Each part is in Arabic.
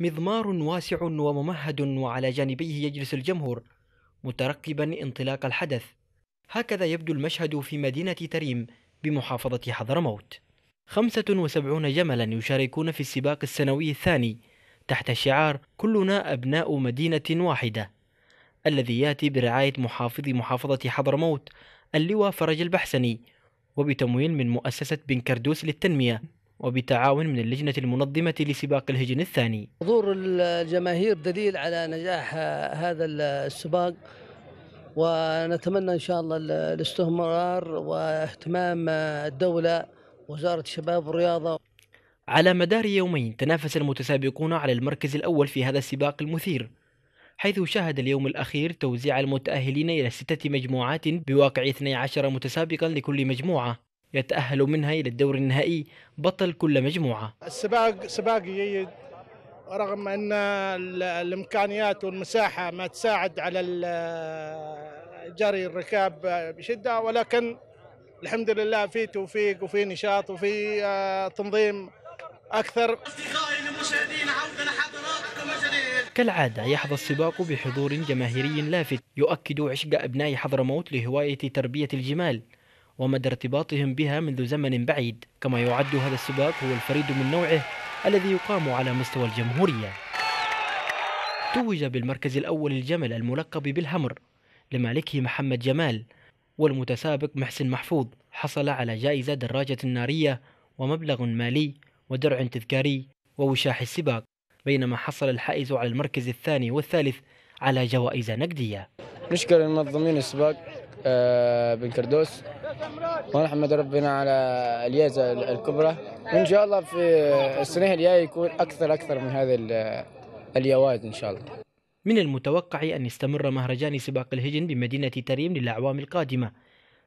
مضمار واسع وممهد وعلى جانبيه يجلس الجمهور مترقبا انطلاق الحدث هكذا يبدو المشهد في مدينة تريم بمحافظة حضرموت 75 جملا يشاركون في السباق السنوي الثاني تحت شعار كلنا أبناء مدينة واحدة الذي يأتي برعاية محافظ محافظة حضرموت اللواء فرج البحسني وبتمويل من مؤسسة بن كردوس للتنمية وبتعاون من اللجنة المنظمة لسباق الهجن الثاني حضور الجماهير دليل على نجاح هذا السباق ونتمنى إن شاء الله الاستمرار واهتمام الدولة وزارة الشباب والرياضة على مدار يومين تنافس المتسابقون على المركز الأول في هذا السباق المثير حيث شهد اليوم الأخير توزيع المتأهلين إلى ستة مجموعات بواقع 12 متسابقا لكل مجموعة يتأهل منها إلى الدور النهائي بطل كل مجموعة السباق سباق جيد رغم أن الإمكانيات والمساحة ما تساعد على جري الركاب بشدة ولكن الحمد لله في توفيق وفي نشاط وفي آه، تنظيم أكثر أصدقائي المشاهدين عودة لحضراتكم كالعادة يحظى السباق بحضور جماهيري لافت يؤكد عشق أبناء حضرموت لهواية تربية الجمال ومدى ارتباطهم بها منذ زمن بعيد كما يعد هذا السباق هو الفريد من نوعه الذي يقام على مستوى الجمهورية توج بالمركز الأول الجمل الملقب بالهمر لمالكه محمد جمال والمتسابق محسن محفوظ حصل على جائزة دراجة نارية ومبلغ مالي ودرع تذكاري ووشاح السباق بينما حصل الحائز على المركز الثاني والثالث على جوائز نقدية نشكر المنظمين السباق آه، بن كردوس ونحمد ربنا على اليازة الكبرى وإن شاء الله في السنة الجاية يكون أكثر أكثر من هذا اليواز إن شاء الله من المتوقع أن يستمر مهرجان سباق الهجن بمدينة تريم للأعوام القادمة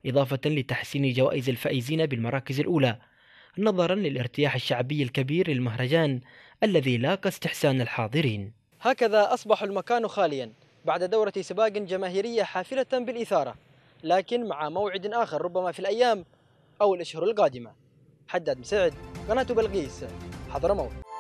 إضافة لتحسين جوائز الفائزين بالمراكز الأولى نظرا للارتياح الشعبي الكبير للمهرجان الذي لاقى استحسان الحاضرين هكذا أصبح المكان خاليا بعد دورة سباق جماهيرية حافلة بالإثارة لكن مع موعد آخر ربما في الأيام أو الأشهر القادمة حداد مسعد قناة بلقيس حضرموت